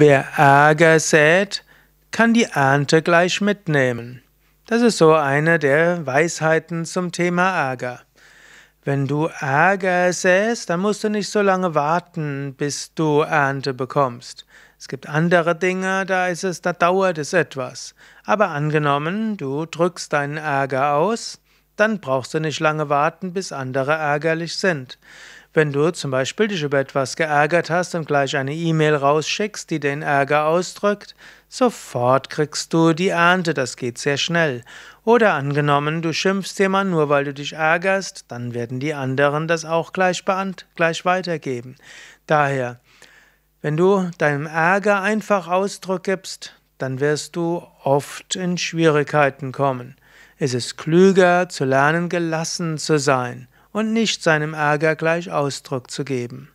Wer Ärger sät, kann die Ernte gleich mitnehmen. Das ist so eine der Weisheiten zum Thema Ärger. Wenn du Ärger säst, dann musst du nicht so lange warten, bis du Ernte bekommst. Es gibt andere Dinge, da ist es, da dauert es etwas. Aber angenommen, du drückst deinen Ärger aus, dann brauchst du nicht lange warten, bis andere ärgerlich sind. Wenn du zum Beispiel dich über etwas geärgert hast und gleich eine E-Mail rausschickst, die den Ärger ausdrückt, sofort kriegst du die Ernte, das geht sehr schnell. Oder angenommen, du schimpfst jemand nur, weil du dich ärgerst, dann werden die anderen das auch gleich, beant gleich weitergeben. Daher, wenn du deinem Ärger einfach Ausdruck gibst, dann wirst du oft in Schwierigkeiten kommen. Es ist klüger, zu lernen, gelassen zu sein und nicht seinem Ärger gleich Ausdruck zu geben.